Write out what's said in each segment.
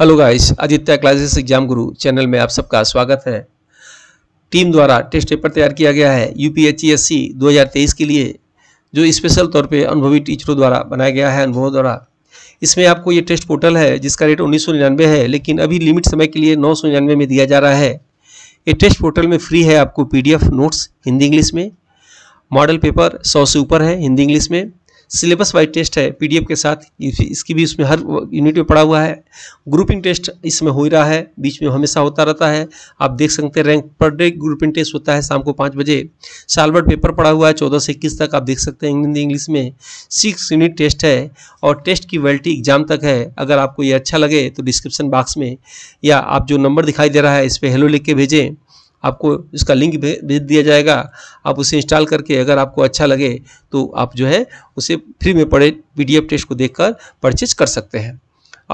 hello guys Aditya classes exam guru channel में आप सबका स्वागत है टीम द्वारा टेस्ट पेपर तैयार किया गया है U P H E S C दो हज़ार तेईस के लिए जो स्पेशल तौर पे अनुभवी टीचरों द्वारा बनाया गया है अनुभवों द्वारा इसमें आपको ये टेस्ट पोर्टल है जिसका रेट उन्नीस सौ निन्यानवे है लेकिन अभी लिमिट समय के लिए नौ सौ निन्यानवे में दिया जा रहा है ये टेस्ट पोर्टल में फ्री है आपको P D F notes Hindi English में मॉडल पेपर सौ से ऊपर है हिंदी इंग्लिश में सिलेबस वाइज टेस्ट है पीडीएफ के साथ इसकी भी उसमें हर यूनिट में पड़ा हुआ है ग्रुपिंग टेस्ट इसमें हो ही रहा है बीच में हमेशा होता रहता है आप देख सकते हैं rank per day grouping test होता है शाम को पाँच बजे सालवर्ड पेपर पड़ा हुआ है चौदह से इक्कीस तक आप देख सकते हैं हिंदी इंग्लिश में सिक्स यूनिट टेस्ट है और टेस्ट की वैलिटी एग्जाम तक है अगर आपको ये अच्छा लगे तो डिस्क्रिप्शन बॉक्स में या आप जो नंबर दिखाई दे रहा है इस पर हेलो लिख के भेजें आपको इसका लिंक भेज दिया जाएगा आप उसे इंस्टॉल करके अगर आपको अच्छा लगे तो आप जो है उसे फ्री में पढ़े पी टेस्ट को कर परचेज कर सकते हैं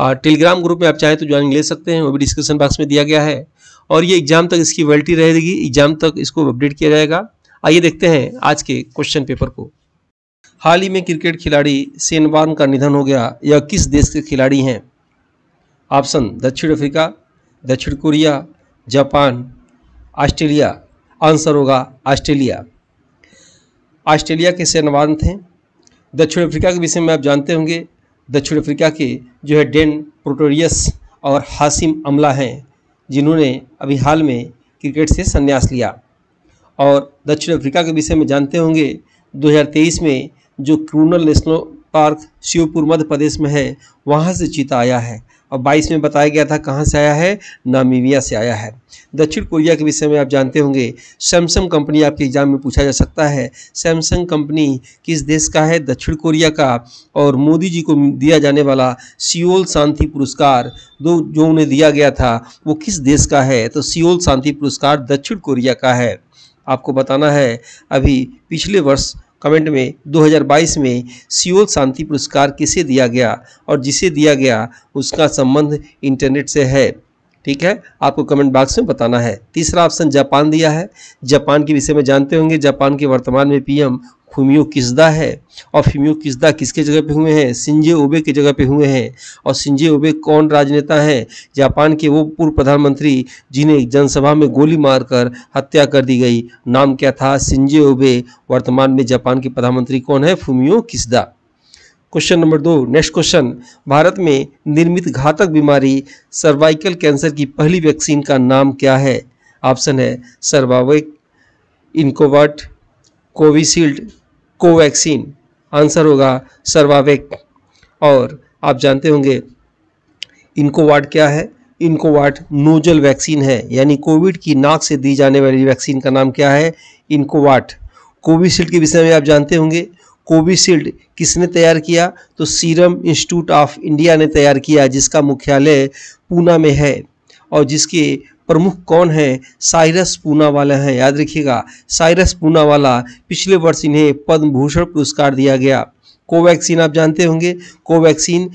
और टेलीग्राम ग्रुप में आप चाहें तो ज्वाइनिंग ले सकते हैं वो भी डिस्क्रिप्शन बॉक्स में दिया गया है और ये एग्जाम तक इसकी वैलिटी रहेगी एग्जाम तक इसको अपडेट किया जाएगा आइए देखते हैं आज के क्वेश्चन पेपर को हाल ही में क्रिकेट खिलाड़ी सेनवार्न का निधन हो गया यह किस देश के खिलाड़ी हैं ऑप्शन दक्षिण अफ्रीका दक्षिण कोरिया जापान ऑस्ट्रेलिया आंसर होगा ऑस्ट्रेलिया ऑस्ट्रेलिया के सेनावान थे दक्षिण अफ्रीका के विषय में आप जानते होंगे दक्षिण अफ्रीका के जो है डेन प्रोटोरियस और हासिम अमला हैं जिन्होंने अभी हाल में क्रिकेट से संन्यास लिया और दक्षिण अफ्रीका के विषय में जानते होंगे 2023 में जो क्रूनल नेशनल पार्क शिवपुर मध्य प्रदेश में है वहाँ से चीता आया है और 22 में बताया गया था कहाँ से आया है नामीविया से आया है दक्षिण कोरिया के विषय में आप जानते होंगे सैमसंग कंपनी आपके एग्जाम में पूछा जा सकता है सैमसंग कंपनी किस देश का है दक्षिण कोरिया का और मोदी जी को दिया जाने वाला सियोल शांति पुरस्कार दो जो उन्हें दिया गया था वो किस देश का है तो सियोल शांति पुरस्कार दक्षिण कोरिया का है आपको बताना है अभी पिछले वर्ष कमेंट में 2022 में सियोल शांति पुरस्कार किसे दिया गया और जिसे दिया गया उसका संबंध इंटरनेट से है ठीक है आपको कमेंट बॉक्स में बताना है तीसरा ऑप्शन जापान दिया है जापान के विषय में जानते होंगे जापान के वर्तमान में पीएम फूमियो किसदा है और फूमियो किसदा किसके जगह पे हुए हैं सिंजे ओबे के जगह पे हुए हैं और सिंजे ओबे कौन राजनेता हैं जापान के वो पूर्व प्रधानमंत्री जिन्हें जनसभा में गोली मारकर हत्या कर दी गई नाम क्या था सिंजे ओबे वर्तमान में जापान के प्रधानमंत्री कौन है फूमियो किसदा क्वेश्चन नंबर दो नेक्स्ट क्वेश्चन भारत में निर्मित घातक बीमारी सर्वाइकल कैंसर की पहली वैक्सीन का नाम क्या है ऑप्शन है Cervavac Incovacc Covishield Covaxin answer होगा सर्वावेक और आप जानते होंगे इनको वार्ड क्या है इनको नोजल वैक्सीन है यानी कोविड की नाक से दी जाने वाली वैक्सीन का नाम क्या है इनको कोविशील्ड के विषय में आप जानते होंगे कोविशील्ड किसने तैयार किया तो सीरम इंस्टीट्यूट ऑफ इंडिया ने तैयार किया जिसका मुख्यालय पूना में है और जिसके प्रमुख कौन है साइरस पूना वाला है याद रखिएगा साइरस पूना वाला पिछले वर्ष इन्हें पद्म भूषण पुरस्कार दिया गया कोवैक्सीन आप जानते होंगे कोवैक्सीन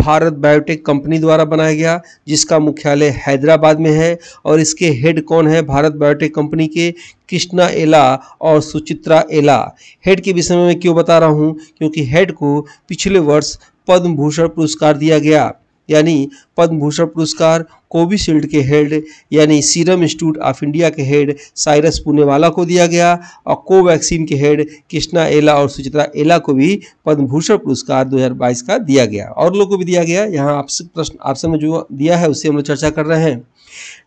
भारत बायोटेक कंपनी द्वारा बनाया गया जिसका मुख्यालय हैदराबाद में है और इसके हेड कौन है भारत बायोटेक कंपनी के कृष्णा एला और सुचित्रा एला हेड के विषय में क्यों बता रहा हूँ क्योंकि हेड को पिछले वर्ष पद्म भूषण पुरस्कार दिया गया यानी पद्म भूषण पुरस्कार कोविशील्ड के हेड यानी सीरम इंस्टीट्यूट ऑफ इंडिया के हेड साइरस पुनेवाला को दिया गया और कोवैक्सीन के हेड कृष्णा एला और सुचित्रा एला को भी पद्म भूषण पुरस्कार 2022 का दिया गया और लोगों को भी दिया गया यहाँ आपसे प्रश्न आपसे में जो दिया है उससे हम लोग चर्चा कर रहे हैं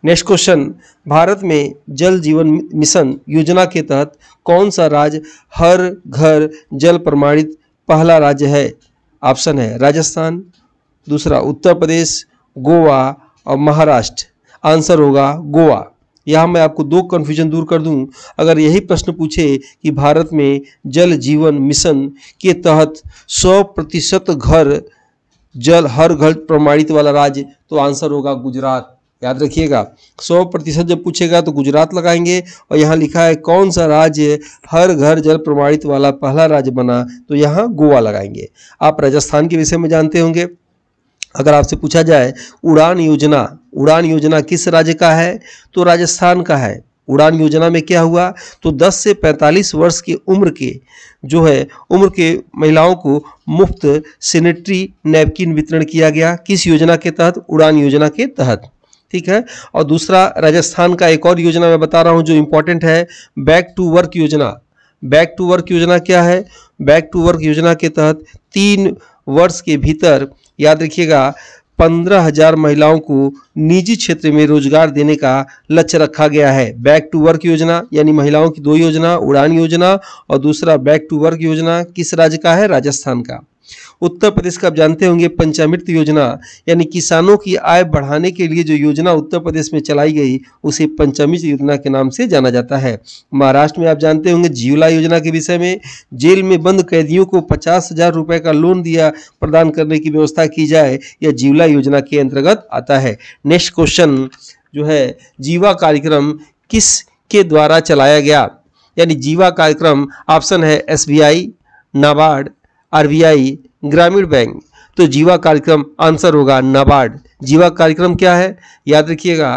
नेक्स्ट क्वेश्चन भारत में जल जीवन मिशन योजना के तहत कौन सा राज्य हर घर जल प्रमाणित पहला राज्य है ऑप्शन है राजस्थान दूसरा उत्तर प्रदेश गोवा और महाराष्ट्र आंसर होगा गोवा यहाँ मैं आपको दो कन्फ्यूजन दूर कर दूँ अगर यही प्रश्न पूछे कि भारत में जल जीवन मिशन के तहत 100 प्रतिशत घर जल हर घर प्रमाणित वाला राज्य तो आंसर होगा गुजरात याद रखिएगा 100 प्रतिशत जब पूछेगा तो गुजरात लगाएंगे और यहाँ लिखा है कौन सा राज्य हर घर जल प्रमाणित वाला पहला राज्य बना तो यहाँ गोवा लगाएंगे आप राजस्थान के विषय में जानते होंगे अगर आपसे पूछा जाए उड़ान योजना उड़ान योजना किस राज्य का है तो राजस्थान का है उड़ान योजना में क्या हुआ तो 10 से 45 वर्ष की उम्र के जो है उम्र के महिलाओं को मुफ्त सेनेटरी नैपकिन वितरण किया गया किस योजना के तहत उड़ान योजना के तहत ठीक है और दूसरा राजस्थान का एक और योजना मैं बता रहा हूँ जो इम्पोर्टेंट है बैक टू वर्क योजना बैक टू वर्क योजना क्या है बैक टू वर्क योजना के तहत तीन वर्ष के भीतर याद रखिएगा पंद्रह हजार महिलाओं को निजी क्षेत्र में रोजगार देने का लक्ष्य रखा गया है बैक टू वर्क योजना यानी महिलाओं की दो योजना उड़ान योजना और दूसरा बैक टू वर्क योजना किस राज्य का है राजस्थान का उत्तर प्रदेश का आप जानते होंगे पंचामृत योजना यानी किसानों की आय बढ़ाने के लिए जो योजना उत्तर प्रदेश में चलाई गई उसे पंचामृत योजना के नाम से जाना जाता है महाराष्ट्र में आप जानते होंगे जीवला योजना के विषय में जेल में बंद कैदियों को पचास हजार रुपये का लोन दिया प्रदान करने की व्यवस्था की जाए यह जीवला योजना के अंतर्गत आता है नेक्स्ट क्वेश्चन जो है जीवा कार्यक्रम किस के द्वारा चलाया गया यानी जीवा कार्यक्रम ऑप्शन है आई नाबार्ड आई ग्रामीण बैंक तो जीवा कार्यक्रम आंसर होगा नाबार्ड जीवा कार्यक्रम क्या है याद रखिएगा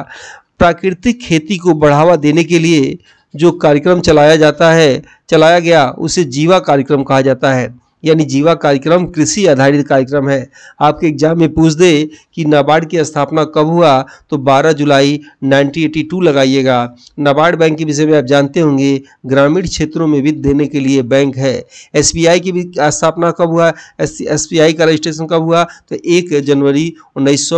प्राकृतिक खेती को बढ़ावा देने के लिए जो कार्यक्रम चलाया जाता है चलाया गया उसे जीवा कार्यक्रम कहा जाता है यानी जीवा कार्यक्रम कृषि आधारित कार्यक्रम है आपके एग्जाम में पूछ दे कि नाबार्ड की स्थापना कब हुआ तो 12 जुलाई 1982 लगाइएगा नाबार्ड बैंक के विषय में आप जानते होंगे ग्रामीण क्षेत्रों में वित्त देने के लिए बैंक है एस की भी स्थापना कब हुआ एस का रजिस्ट्रेशन कब हुआ तो एक जनवरी उन्नीस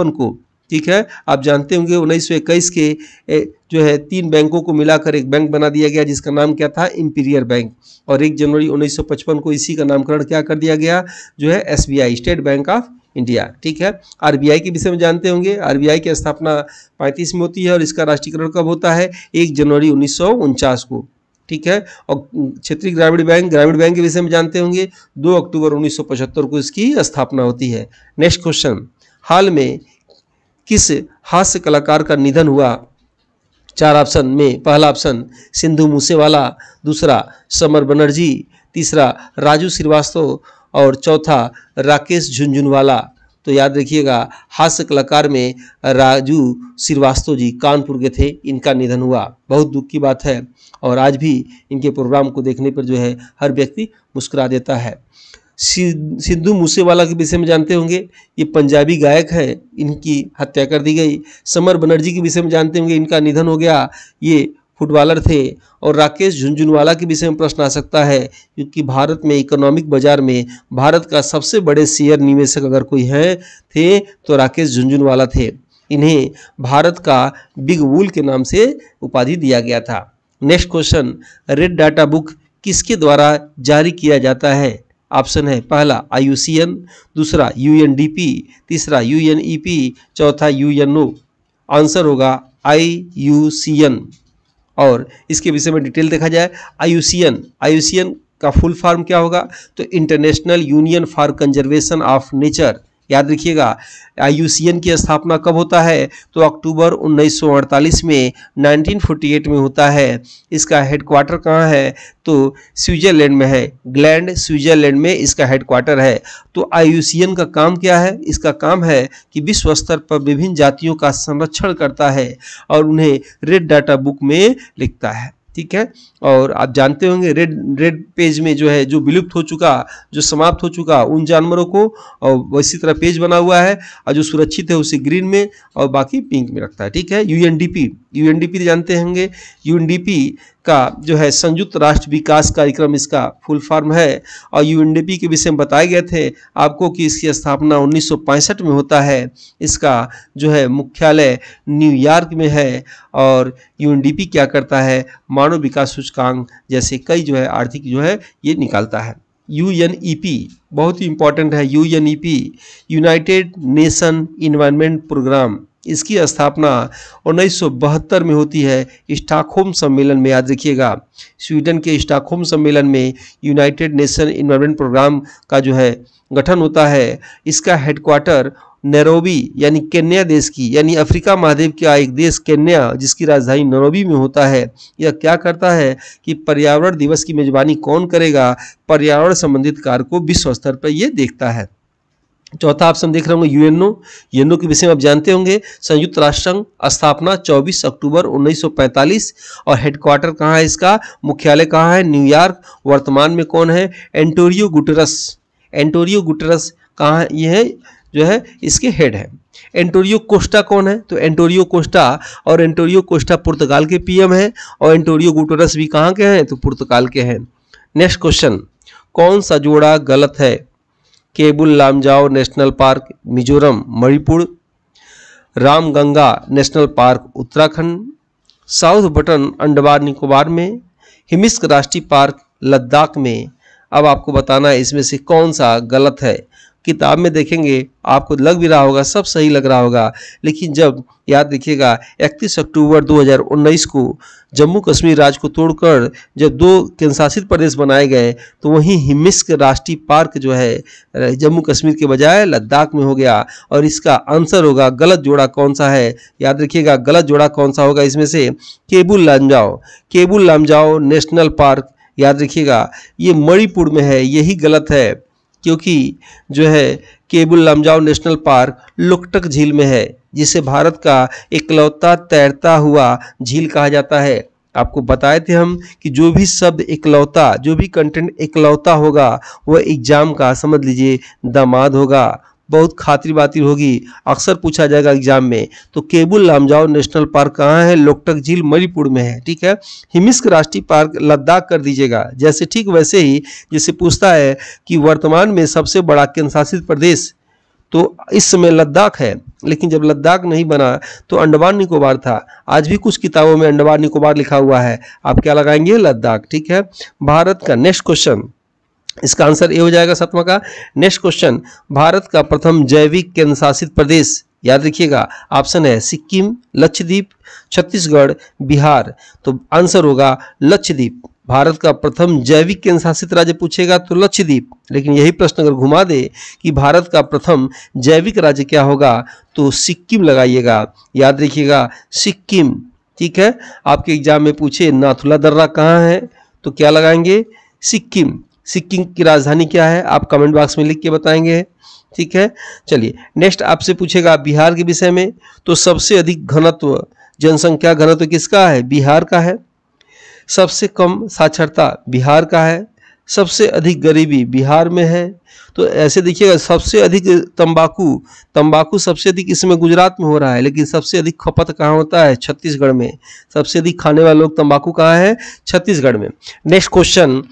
को ठीक है आप जानते होंगे उन्नीस सौ इक्कीस के जो है तीन बैंकों को मिलाकर एक बैंक बना दिया गया जिसका नाम क्या था इंपीरियर बैंक और एक जनवरी 1955 को इसी का नामकरण क्या कर दिया गया जो है SBI state bank of India ठीक है आरबीआई के विषय में जानते होंगे आरबीआई की स्थापना पैंतीस में होती है और इसका राष्ट्रीयकरण कब होता है एक जनवरी उन्नीस को ठीक है और क्षेत्रीय ग्रामीण बैंक ग्रामीण बैंक के विषय में जानते होंगे दो अक्टूबर 1975 को इसकी स्थापना होती है नेक्स्ट क्वेश्चन हाल में किस हास्य कलाकार का निधन हुआ चार ऑप्शन में पहला ऑप्शन सिंधु मूसेवाला दूसरा समर बनर्जी तीसरा राजू श्रीवास्तव और चौथा राकेश झुंझुनवाला तो याद रखिएगा हास्य कलाकार में राजू श्रीवास्तव जी कानपुर के थे इनका निधन हुआ बहुत दुख की बात है और आज भी इनके प्रोग्राम को देखने पर जो है हर व्यक्ति मुस्कुरा देता है सिद्धू मूसेवाला के विषय में जानते होंगे ये पंजाबी गायक है इनकी हत्या कर दी गई समर बनर्जी के विषय में जानते होंगे इनका निधन हो गया ये फुटबॉलर थे और राकेश झुंझुनवाला के विषय में प्रश्न आ सकता है क्योंकि भारत में इकोनॉमिक बाजार में भारत का सबसे बड़े शेयर निवेशक अगर कोई हैं थे तो राकेश झुंझुनवाला थे इन्हें भारत का बिग वूल के नाम से उपाधि दिया गया था next question red data book किसके द्वारा जारी किया जाता है ऑप्शन है पहला आई दूसरा यू तीसरा यू चौथा यू आंसर होगा आई और इसके विषय में डिटेल देखा जाए आई यू का फुल फॉर्म क्या होगा तो international union for conservation of nature याद रखिएगा आई की स्थापना कब होता है तो अक्टूबर 1948 में 1948 में होता है इसका हेडक्वार्टर कहाँ है तो स्विट्जरलैंड में है ग्लैंड स्विट्जरलैंड में इसका हेडक्वार्टर है तो आई का काम क्या है इसका काम है कि विश्व स्तर पर विभिन्न जातियों का संरक्षण करता है और उन्हें रेड डाटा बुक में लिखता है ठीक है और आप जानते होंगे रेड रेड पेज में जो है जो विलुप्त हो चुका जो समाप्त हो चुका उन जानवरों को और इसी तरह पेज बना हुआ है और जो सुरक्षित है उसे ग्रीन में और बाकी पिंक में रखता है ठीक है यूएनडीपी यूएनडीपी तो जानते होंगे यूएनडीपी का जो है संयुक्त राष्ट्र विकास कार्यक्रम इसका फुल फॉर्म है और यूएनडीपी के विषय में बताए गए थे आपको कि इसकी स्थापना 1965 में होता है इसका जो है मुख्यालय न्यूयॉर्क में है और यूएनडीपी क्या करता है मानव विकास सूचकांक जैसे कई जो है आर्थिक जो है ये निकालता है यू एन ई पी बहुत ही इंपॉर्टेंट है U N E P united nation environment programme इसकी स्थापना उन्नीस में होती है स्टॉकहोम सम्मेलन में याद रखिएगा स्वीडन के स्टॉकहोम सम्मेलन में यूनाइटेड नेशन इन्वायरमेंट प्रोग्राम का जो है गठन होता है इसका हेडक्वार्टर नरोबी यानी केन्या देश की यानी अफ्रीका महाद्वीप का एक देश केन्या जिसकी राजधानी नरोबी में होता है यह क्या करता है कि पर्यावरण दिवस की मेजबानी कौन करेगा पर्यावरण संबंधित कार्य को विश्व स्तर पर यह देखता है चौथा ऑप्शन देख रहे होंगे यूएनओ यूएनओ के विषय में आप जानते होंगे संयुक्त राष्ट्र संघ स्थापना 24 अक्टूबर 1945 और हेडक्वार्टर कहाँ है इसका मुख्यालय कहाँ है न्यूयॉर्क वर्तमान में कौन है एंटोरियो गुटरस एंटोरियो गुटरस कहाँ ये है जो है इसके हेड है एंटोरियो कोस्टा कौन है तो एंटोरियो कोस्टा और एंटोरियो कोस्टा पुर्तगाल के पीएम हैं और एंटोरियो गुटरस भी कहाँ के हैं तो पुर्तगाल के हैं नेक्स्ट क्वेश्चन कौन सा जोड़ा गलत है Keibul Lamjao national park Mizoram Manipur Ramganga national park Uttarakhand South Button Andaman Nicobar में हिमिस्क राष्ट्रीय पार्क लद्दाख में अब आपको बताना है इसमें से कौन सा गलत है किताब में देखेंगे आपको लग भी रहा होगा सब सही लग रहा होगा लेकिन जब याद रखिएगा 31 अक्टूबर 2019 को जम्मू कश्मीर राज्य को तोड़कर जब दो केंद्रशासित प्रदेश बनाए गए तो वहीं हिमिस्क राष्ट्रीय पार्क जो है जम्मू कश्मीर के बजाय लद्दाख में हो गया और इसका आंसर होगा गलत जोड़ा कौन सा है याद रखिएगा गलत जोड़ा कौन सा होगा इसमें से केबुल लामजाओ केबुल लामजाओ नेशनल पार्क याद रखिएगा ये मणिपुर में है यही गलत है क्योंकि जो है केबुल लमजाओ नेशनल पार्क लुकटक झील में है जिसे भारत का इकलौता तैरता हुआ झील कहा जाता है आपको बताए थे हम कि जो भी शब्द इकलौता जो भी कंटेंट इकलौता होगा वह एग्जाम का समझ लीजिए दामाद होगा बहुत खातिर बातिर होगी अक्सर पूछा जाएगा एग्जाम में तो केबुल लामजाओ नेशनल पार्क कहाँ है लोकटक झील मणिपुर में है ठीक है हिमिस्क राष्ट्रीय पार्क लद्दाख कर दीजिएगा जैसे ठीक वैसे ही जैसे पूछता है कि वर्तमान में सबसे बड़ा केंद्रशासित प्रदेश तो इस समय लद्दाख है लेकिन जब लद्दाख नहीं बना तो अंडमान निकोबार था आज भी कुछ किताबों में अंडमान निकोबार लिखा हुआ है आप क्या लगाएंगे लद्दाख ठीक है भारत का नेक्स्ट क्वेश्चन इसका आंसर ए हो जाएगा सातवां का नेक्स्ट क्वेश्चन भारत का प्रथम जैविक केंद्र शासित प्रदेश याद रखिएगा ऑप्शन है सिक्किम लक्षद्वीप छत्तीसगढ़ बिहार तो आंसर होगा लक्षद्वीप भारत का प्रथम जैविक केंद्र शासित राज्य पूछेगा तो लक्षद्वीप लेकिन यही प्रश्न अगर घुमा दे कि भारत का प्रथम जैविक राज्य क्या होगा तो सिक्किम लगाइएगा याद रखिएगा सिक्किम ठीक है आपके एग्जाम में पूछे नाथुला दर्रा कहाँ है तो क्या लगाएंगे सिक्किम सिक्किम की राजधानी क्या है आप कमेंट बॉक्स में लिख के बताएंगे ठीक है चलिए नेक्स्ट आपसे पूछेगा बिहार के विषय में तो सबसे अधिक घनत्व जनसंख्या घनत्व किसका है बिहार का है सबसे कम साक्षरता बिहार का है सबसे अधिक गरीबी बिहार में है तो ऐसे देखिएगा सबसे अधिक तंबाकू तंबाकू सबसे अधिक इसमें गुजरात में हो रहा है लेकिन सबसे अधिक खपत कहाँ होता है छत्तीसगढ़ में सबसे अधिक खाने वाले लोग तंबाकू कहाँ है छत्तीसगढ़ में next question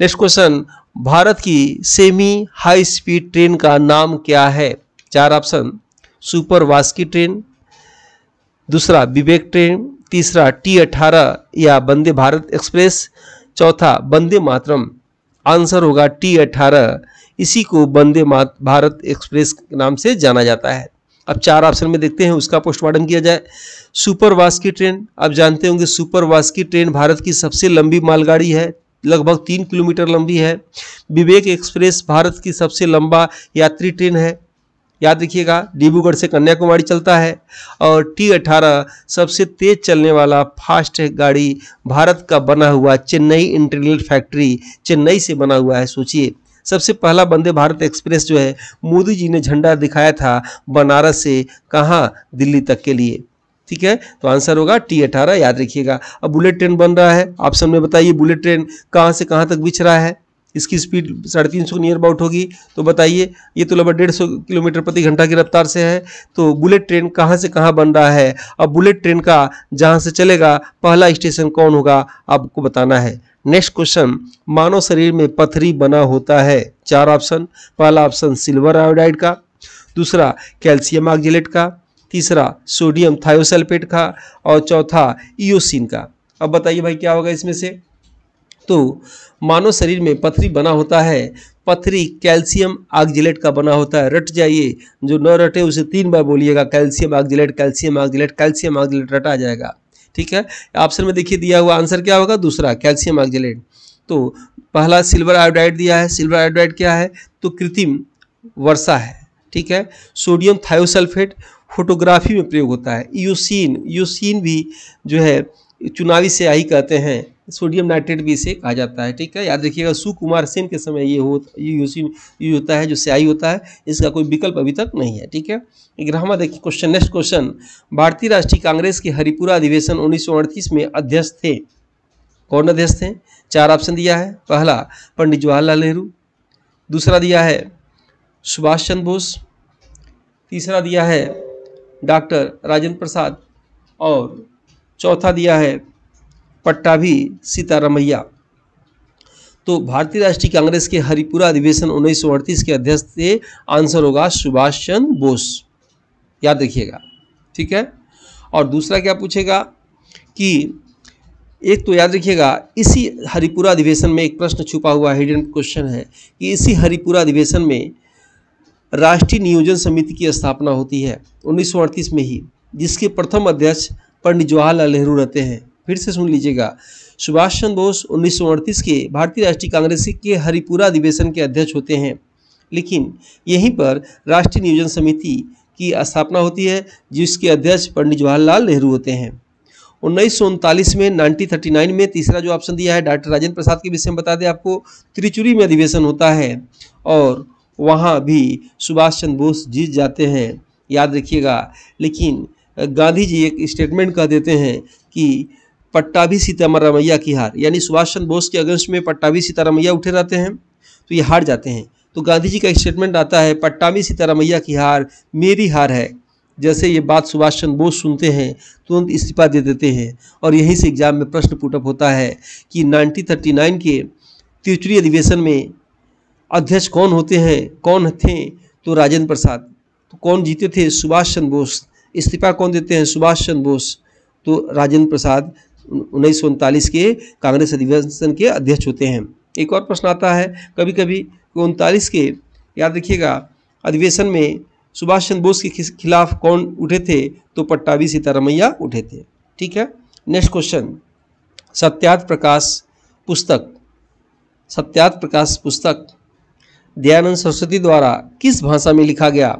next question Bharat की सेमी हाई स्पीड ट्रेन का नाम क्या है चार ऑप्शन सुपर वास्की ट्रेन दूसरा विवेक ट्रेन तीसरा टी अठारह या वंदे भारत एक्सप्रेस चौथा वंदे मातरम आंसर होगा टी अठारह इसी को वंदे भारत एक्सप्रेस नाम से जाना जाता है अब चार ऑप्शन में देखते हैं उसका पोस्टमार्टम किया जाए सुपर वास्की ट्रेन आप जानते होंगे सुपर वास्की ट्रेन भारत की सबसे लंबी मालगाड़ी है लगभग तीन किलोमीटर लंबी है विवेक एक्सप्रेस भारत की सबसे लंबा यात्री ट्रेन है याद रखिएगा डिब्रूगढ़ से कन्याकुमारी चलता है और टी अठारह सबसे तेज चलने वाला फास्ट गाड़ी भारत का बना हुआ चेन्नई इंटरनल फैक्ट्री चेन्नई से बना हुआ है सोचिए सबसे पहला वंदे भारत एक्सप्रेस जो है मोदी जी ने झंडा दिखाया था बनारस से कहाँ दिल्ली तक के लिए ठीक है तो आंसर होगा टी अठारह याद रखिएगा अब बुलेट ट्रेन बन रहा है आप सबने बताइए बुलेट ट्रेन कहाँ से कहाँ तक बिछ रहा है इसकी स्पीड साढ़े तीन सौ नियर अबाउट होगी तो बताइए ये तो लगभग डेढ़ सौ किलोमीटर प्रति घंटा की रफ्तार से है तो बुलेट ट्रेन कहाँ से कहाँ बन रहा है अब बुलेट ट्रेन का जहाँ से चलेगा पहला स्टेशन कौन होगा आपको बताना है नेक्स्ट क्वेश्चन मानव शरीर में पथरी बना होता है चार ऑप्शन पहला ऑप्शन सिल्वर आयोडाइड का दूसरा कैल्शियम आक्जिलेट का तीसरा सोडियम थायोसल्फेट का और चौथा ईओसिन का अब बताइए भाई क्या होगा इसमें से तो मानव शरीर में पथरी बना होता है पथरी कैल्शियम आगजिलेट का बना होता है रट जाइए जो न रटे उसे तीन बार बोलिएगा calcium oxalate calcium oxalate calcium oxalate रटा जाएगा ठीक है ऑप्शन में देखिए दिया हुआ आंसर क्या होगा दूसरा कैल्शियम आगजिलेट तो पहला सिल्वर आयोडाइड दिया है सिल्वर आयोडाइड क्या है तो कृत्रिम वर्षा है ठीक है सोडियम थायोसल्फेट फोटोग्राफी में प्रयोग होता है यूसिन यूसिन भी जो है चुनावी से आई कहते हैं सोडियम नाइट्रेट भी इसे कहा जाता है ठीक है याद रखिएगा सुकुमार सेन के समय ये हो ये यूसिन यूज होता है जो स्याही होता है इसका कोई विकल्प अभी तक नहीं है ठीक है ग्रामा देखिए क्वेश्चन नेक्स्ट क्वेश्चन भारतीय राष्ट्रीय कांग्रेस के हरिपुरा अधिवेशन उन्नीस में अध्यक्ष थे कौन अध्यक्ष थे चार ऑप्शन दिया है पहला पंडित जवाहरलाल नेहरू दूसरा दिया है सुभाष चंद्र बोस तीसरा दिया है डॉक्टर राजेंद्र प्रसाद और चौथा दिया है पट्टा भी सीतारामैया तो भारतीय राष्ट्रीय कांग्रेस के हरिपुरा अधिवेशन उन्नीस के अध्यक्ष से आंसर होगा सुभाष चंद्र बोस याद रखिएगा ठीक है और दूसरा क्या पूछेगा कि एक तो याद रखिएगा इसी हरिपुरा अधिवेशन में एक प्रश्न छुपा हुआ हिडन क्वेश्चन है कि इसी हरिपुरा अधिवेशन में राष्ट्रीय नियोजन समिति की स्थापना होती है उन्नीस में ही जिसके प्रथम अध्यक्ष पंडित जवाहरलाल नेहरू रहते हैं फिर से सुन लीजिएगा सुभाष चंद्र बोस उन्नीस के भारतीय राष्ट्रीय कांग्रेस के हरिपुरा अधिवेशन के अध्यक्ष होते हैं लेकिन यहीं पर राष्ट्रीय नियोजन समिति की स्थापना होती है जिसके अध्यक्ष पंडित जवाहरलाल नेहरू होते हैं उन्नीस में 1939 में तीसरा जो ऑप्शन दिया है डॉक्टर राजेंद्र प्रसाद के विषय में बता दें आपको त्रिचुरी में अधिवेशन होता है और वहाँ भी सुभाष चंद्र बोस जीत जाते हैं याद रखिएगा लेकिन गांधी जी एक स्टेटमेंट कह देते हैं कि पट्टा भी सीतारामैया की हार यानी सुभाष चंद्र बोस के अगेंस्ट में पट्टा भी सीतारामैया उठे रहते हैं तो ये हार जाते हैं तो गांधी जी का स्टेटमेंट आता है पट्टामी सीतारामैया की हार मेरी हार है जैसे ये बात सुभाष चंद्र बोस सुनते हैं तुरंत इस्तीफा दे देते हैं और यहीं से एग्जाम में प्रश्न पुटअप होता है कि 1939 के त्रिचुरी अधिवेशन में अध्यक्ष कौन होते हैं कौन थे तो राजेंद्र प्रसाद तो कौन जीते थे सुभाष चंद्र बोस इस्तीफा कौन देते हैं सुभाष चंद्र बोस तो राजेंद्र प्रसाद उन्नीस के कांग्रेस अधिवेशन के अध्यक्ष होते हैं एक और प्रश्न आता है कभी कभी उनतालीस के याद रखिएगा अधिवेशन में सुभाष चंद्र बोस के खिलाफ कौन उठे थे तो पट्टावी सीतारमैया उठे थे ठीक है नेक्स्ट क्वेश्चन सत्यात प्रकाश पुस्तक सत्यात प्रकाश पुस्तक दयानंद सरस्वती द्वारा किस भाषा में लिखा गया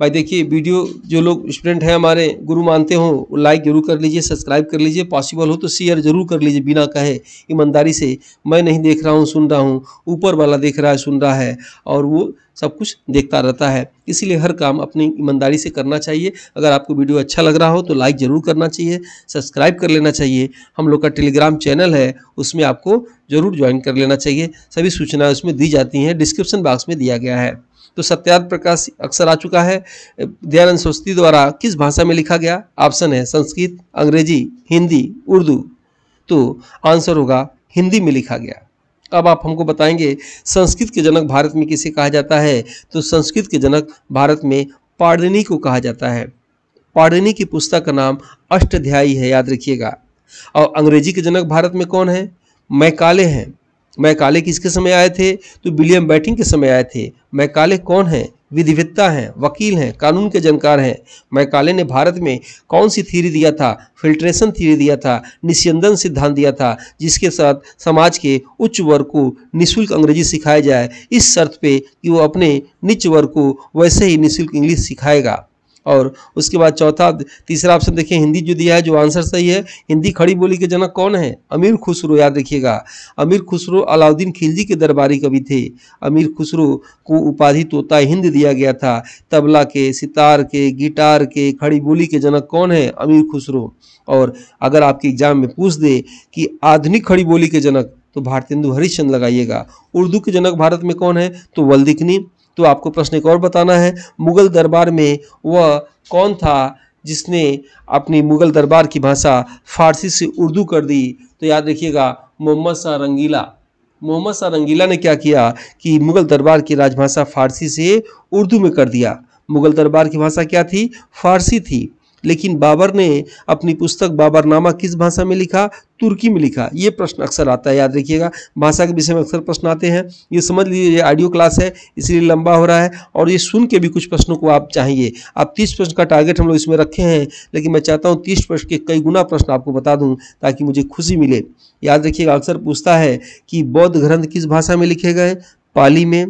भाई देखिए वीडियो जो लोग स्टूडेंट हैं हमारे गुरु मानते हो लाइक जरूर कर लीजिए सब्सक्राइब कर लीजिए पॉसिबल हो तो शेयर जरूर कर लीजिए बिना कहे ईमानदारी से मैं नहीं देख रहा हूँ सुन रहा हूँ ऊपर वाला देख रहा है सुन रहा है और वो सब कुछ देखता रहता है इसीलिए हर काम अपनी ईमानदारी से करना चाहिए अगर आपको वीडियो अच्छा लग रहा हो तो लाइक ज़रूर करना चाहिए सब्सक्राइब कर लेना चाहिए हम लोग का टेलीग्राम चैनल है उसमें आपको ज़रूर ज्वाइन कर लेना चाहिए सभी सूचनाएं उसमें दी जाती हैं डिस्क्रिप्शन बॉक्स में दिया गया है तो सत्यार्थ प्रकाश अक्सर आ चुका है दयानंद स्वस्ती द्वारा किस भाषा में लिखा गया ऑप्शन है संस्कृत अंग्रेजी हिंदी उर्दू तो आंसर होगा हिंदी में लिखा गया अब आप हमको बताएंगे संस्कृत के जनक भारत में किसे कहा जाता है तो संस्कृत के जनक भारत में पाड़िनी को कहा जाता है पाड़िनी की पुस्तक का नाम अष्टाध्यायी है याद रखिएगा और अंग्रेजी के जनक भारत में कौन है मैकाले हैं मैकाले किसके समय आए थे तो विलियम बैटिंग के समय आए थे मैकाले कौन हैं विधिविद्ता हैं वकील हैं कानून के जानकार हैं मैकाले ने भारत में कौन सी थीरी दिया था फिल्ट्रेशन थीरी दिया था निस्यंदन सिद्धांत दिया था जिसके साथ समाज के उच्च वर्ग को निःशुल्क अंग्रेजी सिखाया जाए इस शर्त पे कि वो अपने निच वर्ग को वैसे ही निःशुल्क इंग्लिश सिखाएगा और उसके बाद चौथा तीसरा ऑप्शन देखिए हिंदी जो दिया है जो आंसर सही है हिंदी खड़ी बोली के जनक कौन है अमीर खुसरो याद रखिएगा अमीर खुसरो अलाउद्दीन खिलजी के दरबारी कवि थे अमीर खुसरो को उपाधि तोता हिंद दिया गया था तबला के सितार के गिटार के खड़ी बोली के जनक कौन है अमीर खुसरो और अगर आपके एग्जाम में पूछ दे कि आधुनिक खड़ी बोली के जनक तो भारतेंदु हरीश्चंद लगाइएगा उर्दू के जनक भारत में कौन है तो वल्दिकनी तो आपको प्रश्न एक और बताना है मुगल दरबार में वह कौन था जिसने अपनी मुगल दरबार की भाषा फारसी से उर्दू कर दी तो याद रखिएगा मोहम्मद शाह रंगीला मोहम्मद शाह रंगीला ने क्या किया कि मुगल दरबार की राजभाषा फारसी से उर्दू में कर दिया मुगल दरबार की भाषा क्या थी फारसी थी लेकिन बाबर ने अपनी पुस्तक बाबरनामा किस भाषा में लिखा तुर्की में लिखा ये प्रश्न अक्सर आता है याद रखिएगा भाषा के विषय में अक्सर प्रश्न आते हैं ये समझ लीजिए ये ऑडियो क्लास है इसलिए लंबा हो रहा है और ये सुन के भी कुछ प्रश्नों को आप चाहिए आप तीस प्रश्न का टारगेट हम लोग इसमें रखे हैं लेकिन मैं चाहता हूँ तीस प्रश्न के कई गुना प्रश्न आपको बता दूँ ताकि मुझे खुशी मिले याद रखिएगा अक्सर पूछता है कि बौद्ध ग्रंथ किस भाषा में लिखे गए पाली में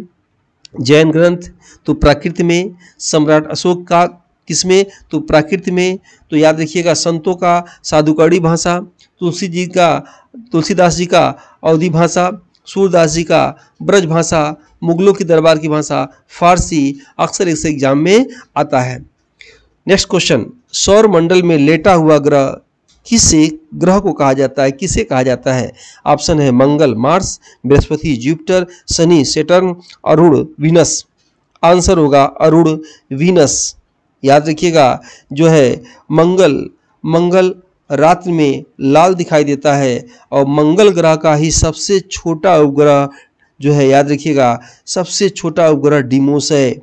जैन ग्रंथ तो प्राकृत में सम्राट अशोक का किस में तो प्राकृति में तो याद रखिएगा संतों का साधुकड़ी भाषा तुलसी जी का तुलसीदास जी का अवधि भाषा सूरदास जी का ब्रज भाषा मुगलों के दरबार की भाषा फारसी अक्सर इस एग्जाम में आता है नेक्स्ट क्वेश्चन सौर मंडल में लेटा हुआ ग्रह किसे ग्रह को कहा जाता है किसे कहा जाता है ऑप्शन है Mangal Mars Brihaspati Jupiter Shani Saturn Arun Venus answer होगा अरुण वीनस याद रखिएगा जो है मंगल मंगल रात्र में लाल दिखाई देता है और मंगल ग्रह का ही सबसे छोटा उपग्रह जो है याद रखिएगा सबसे छोटा उपग्रह डिमोस है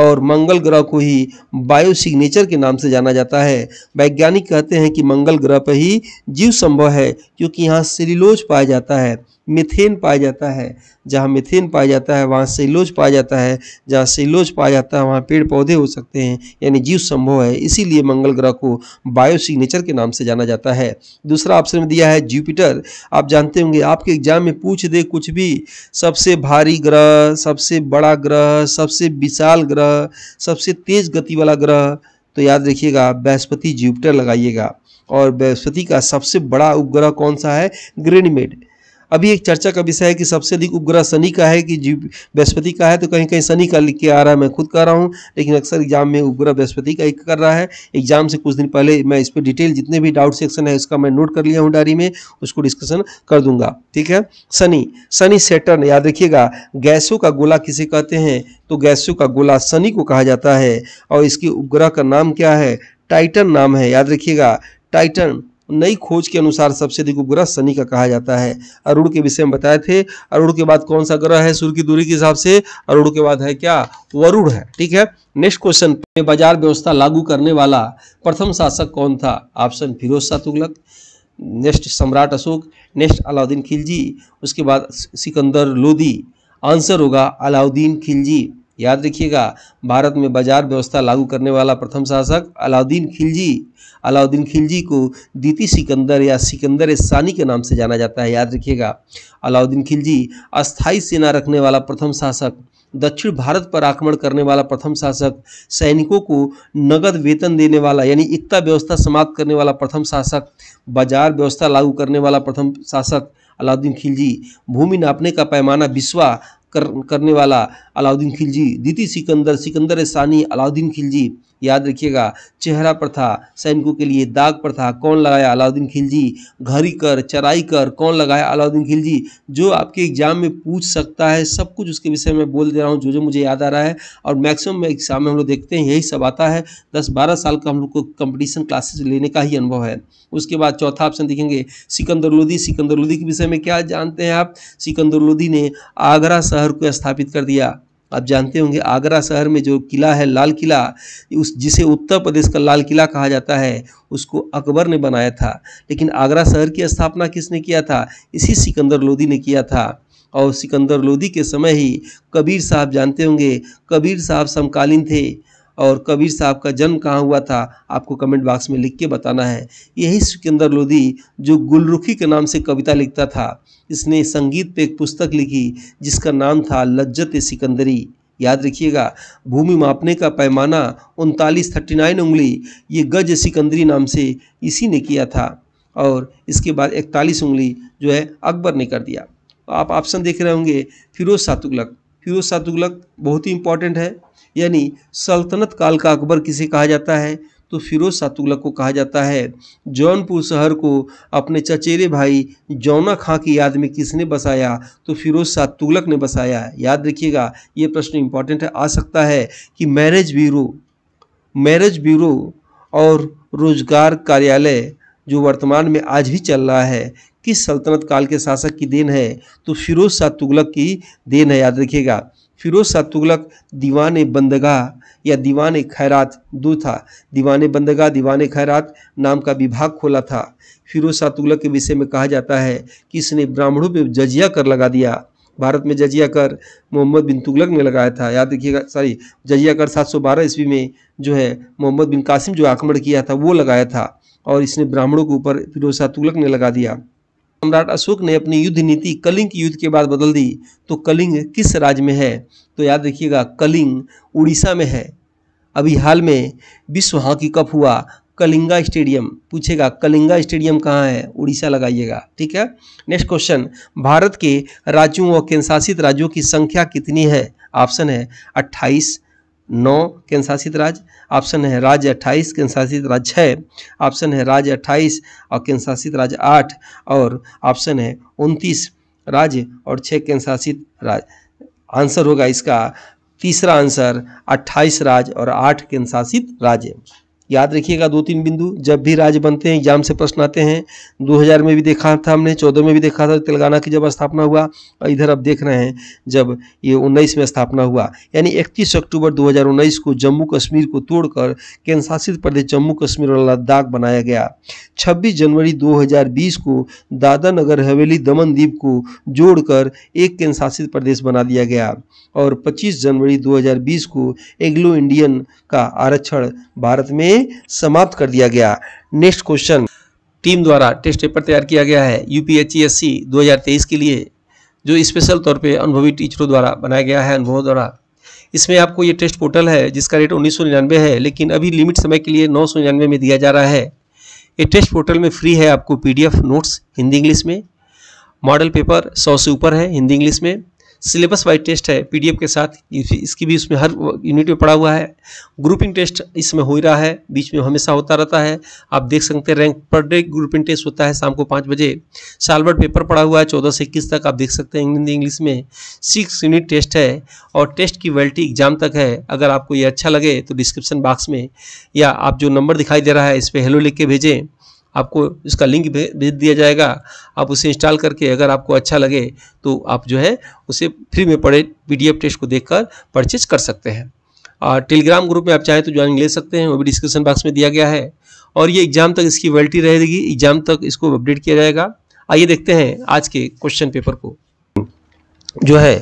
और मंगल ग्रह को ही बायो सिग्नेचर के नाम से जाना जाता है वैज्ञानिक कहते हैं कि मंगल ग्रह पर ही जीव संभव है क्योंकि यहाँ सेलिलोज पाया जाता है मिथेन पाया जाता है जहाँ मिथेन पाया जाता है वहाँ सेलोज पाया जाता है जहाँ सेलोज पाया जाता है वहाँ पेड़ पौधे हो सकते हैं यानी जीव संभव है इसीलिए मंगल ग्रह को बायो सिग्नेचर के नाम से जाना जाता है दूसरा ऑप्शन में दिया है जुपिटर आप जानते होंगे आपके एग्जाम में पूछ दे कुछ भी सबसे भारी ग्रह सबसे बड़ा ग्रह सबसे विशाल ग्रह सबसे तेज गति वाला ग्रह तो याद रखिएगा बृहस्पति जुपिटर लगाइएगा और बृहस्पति का सबसे बड़ा उपग्रह कौन सा है ग्रेनमेड अभी एक चर्चा का विषय है कि सबसे अधिक उपग्रह शनि का है कि जीव बृहस्पति का है तो कहीं कहीं शनि का लिख के आ रहा है मैं खुद कर रहा हूँ लेकिन अक्सर एग्जाम में उपग्रह बृहस्पति का एक कर रहा है एग्जाम से कुछ दिन पहले मैं इस पर डिटेल जितने भी डाउट सेक्शन है उसका मैं नोट कर लिया हूँ डायरी में उसको डिस्कशन कर दूंगा ठीक है शनि शनि सेटर्न याद रखिएगा गैसों का गोला किसे कहते हैं तो गैसों का गोला शनि को कहा जाता है और इसके उपग्रह का नाम क्या है टाइटन नाम है याद रखिएगा टाइटन नई खोज के अनुसार सबसे अधिक उपग्रह शनि का कहा जाता है अरुण के विषय में बताए थे अरुण के बाद कौन सा ग्रह है सूर्य की दूरी के हिसाब से अरुण के बाद है क्या वरुण है ठीक है नेक्स्ट क्वेश्चन बाजार व्यवस्था लागू करने वाला प्रथम शासक कौन था ऑप्शन फिरोज शाह तुगलक नेक्स्ट सम्राट अशोक नेक्स्ट अलाउद्दीन खिलजी उसके बाद सिकंदर लोदी आंसर होगा अलाउद्दीन खिलजी याद रखिएगा भारत में बाजार व्यवस्था लागू करने वाला प्रथम शासक अलाउद्दीन खिलजी अलाउद्दीन खिलजी को द्वितीय सिकंदर या सिकंदर सानी के नाम से जाना जाता है याद रखिएगा अलाउद्दीन खिलजी अस्थायी सेना रखने वाला प्रथम शासक दक्षिण भारत पर आक्रमण करने वाला प्रथम शासक सैनिकों को नगद वेतन देने वाला यानी एकता व्यवस्था समाप्त करने वाला प्रथम शासक बाजार व्यवस्था लागू करने वाला प्रथम शासक अलाउद्दीन खिलजी भूमि नापने का पैमाना बिस्वा कर, करने वाला अलाउद्दीन खिलजी द्वितीय सिकंदर सिकंदर सानी अलाउद्दीन खिलजी याद रखिएगा चेहरा प्रथा सैनिकों के लिए दाग प्रथा कौन लगाया अलाउद्दीन खिलजी घरी कर चराई कर कौन लगाया अलाउद्दीन खिलजी जो आपके एग्जाम में पूछ सकता है सब कुछ उसके विषय में बोल दे रहा हूँ जो जो मुझे याद आ रहा है और मैक्सिमम एग्जाम में हम लोग देखते हैं यही सब आता है दस बारह साल का हम लोग को कंपटीशन क्लासेस लेने का ही अनुभव है उसके बाद चौथा ऑप्शन देखेंगे सिकंदर लोधी सिकंदर लोधी के विषय में क्या जानते हैं आप सिकंदर लोधी ने आगरा शहर को स्थापित कर दिया आप जानते होंगे आगरा शहर में जो किला है लाल किला उस जिसे उत्तर प्रदेश का लाल किला कहा जाता है उसको अकबर ने बनाया था लेकिन आगरा शहर की स्थापना किसने किया था इसी सिकंदर लोदी ने किया था और सिकंदर लोदी के समय ही कबीर साहब जानते होंगे कबीर साहब समकालीन थे और कबीर साहब का जन्म कहाँ हुआ था आपको कमेंट बॉक्स में लिख के बताना है यही सिकंदर लोधी जो गुलरुखी के नाम से कविता लिखता था इसने संगीत पे एक पुस्तक लिखी जिसका नाम था लज्जत सिकंदरी याद रखिएगा भूमि मापने का पैमाना उनतालीस थर्टी नाइन उंगली ये गज सिकंदरी नाम से इसी ने किया था और इसके बाद इकतालीस उंगली जो है अकबर ने कर दिया आप ऑप्शन देख रहे होंगे फिरोज सातुगलक फिरोज सातुगलक बहुत ही इंपॉर्टेंट है यानी सल्तनत काल का अकबर किसे कहा जाता है तो फिरोज तुगलक को कहा जाता है जौनपुर शहर को अपने चचेरे भाई जौना खां की याद में किसने बसाया तो फिरोज शाह तुगलक ने बसाया याद रखिएगा ये प्रश्न इंपॉर्टेंट है आ सकता है कि मैरिज ब्यूरो मैरिज ब्यूरो और रोजगार कार्यालय जो वर्तमान में आज भी चल रहा है किस सल्तनत काल के शासक की देन है तो फिरोज शाह तुगलक की देन है याद रखिएगा फिरोज शाह तुगलक दीवान बंदगा या दीवान खैरात दो था दीवान बंदगा दीवान खैरात नाम का विभाग खोला था फिरोज शाह तुगलक के विषय में कहा जाता है कि इसने ब्राह्मणों पर जजिया कर लगा दिया भारत में जजिया कर मोहम्मद बिन तुगलक ने लगाया था याद रखिएगा सॉरी जजिया कर 712 ईस्वी में जो है मोहम्मद बिन कासिम जो आक्रमण किया था वो लगाया था और इसने ब्राह्मणों के ऊपर फिरोज शाह तुगलक ने लगा दिया सम्राट अशोक ने अपनी युद्ध नीति कलिंग युद्ध के बाद बदल दी तो कलिंग किस राज्य में है तो याद रखिएगा कलिंग उड़ीसा में है अभी हाल में विश्व हॉकी कप हुआ कलिंगा स्टेडियम पूछेगा कलिंगा स्टेडियम कहाँ है उड़ीसा लगाइएगा ठीक है नेक्स्ट क्वेश्चन भारत के राज्यों व केंद्रशासित राज्यों की संख्या कितनी है ऑप्शन है अट्ठाईस नौ केंद्र शासित राज्य ऑप्शन है राज्य अट्ठाईस केंद्र शासित राज्य छः ऑप्शन है राज्य अट्ठाईस और केंद्र शासित राज्य आठ और ऑप्शन है उनतीस राज्य और छः केंद्र शासित राज्य आंसर होगा इसका तीसरा आंसर अट्ठाईस राज्य और आठ केंद्र शासित राज्य याद रखिएगा दो तीन बिंदु जब भी राज्य बनते हैं एग्जाम से प्रश्न आते हैं 2000 में भी देखा था हमने 14 में भी देखा था तेलंगाना की जब स्थापना हुआ और इधर अब देख रहे हैं जब ये 19 में स्थापना हुआ यानी 31 अक्टूबर 2019 को जम्मू कश्मीर को तोड़कर केंद्रशासित प्रदेश जम्मू कश्मीर और लद्दाख बनाया गया छब्बीस जनवरी दो को दादा नगर हवेली दमन द्वीप को जोड़कर एक केंद्रशासित प्रदेश बना दिया गया और पच्चीस जनवरी दो को एंग्लो इंडियन का आरक्षण भारत में में समाप्त कर दिया गया नेक्स्ट क्वेश्चन टीम द्वारा टेस्ट पेपर तैयार किया गया है यू पी एच के लिए जो स्पेशल तौर पे अनुभवी टीचरों द्वारा बनाया गया है अनुभवों द्वारा इसमें आपको ये टेस्ट पोर्टल है जिसका रेट उन्नीस है लेकिन अभी लिमिट समय के लिए नौ में दिया जा रहा है ये टेस्ट पोर्टल में फ्री है आपको पी नोट्स हिंदी इंग्लिश में मॉडल पेपर सौ से ऊपर है हिंदी इंग्लिश में सिलेबस वाइज टेस्ट है पीडीएफ के साथ इसकी भी उसमें हर यूनिट में पड़ा हुआ है ग्रुपिंग टेस्ट इसमें हो ही रहा है बीच में हमेशा होता रहता है आप देख सकते हैं rank per day grouping test होता है शाम को पाँच बजे सालवर्ड पेपर पड़ा हुआ है चौदह से इक्कीस तक आप देख सकते हैं हिंदी इंग्लिश में सिक्स यूनिट टेस्ट है और टेस्ट की वैलिटी एग्जाम तक है अगर आपको ये अच्छा लगे तो डिस्क्रिप्शन बॉक्स में या आप जो नंबर दिखाई दे रहा है इस पर हेलो लिख के भेजें आपको इसका लिंक भेज दिया जाएगा आप उसे इंस्टॉल करके अगर आपको अच्छा लगे तो आप जो है उसे फ्री में पढ़े पी टेस्ट को देखकर परचेज कर सकते हैं और टेलीग्राम ग्रुप में आप चाहें तो ज्वाइनिंग ले सकते हैं वो भी डिस्क्रिप्शन बॉक्स में दिया गया है और ये एग्ज़ाम तक इसकी वैलिटी रहेगी एग्ज़ाम तक इसको अपडेट किया जाएगा आइए देखते हैं आज के क्वेश्चन पेपर को जो है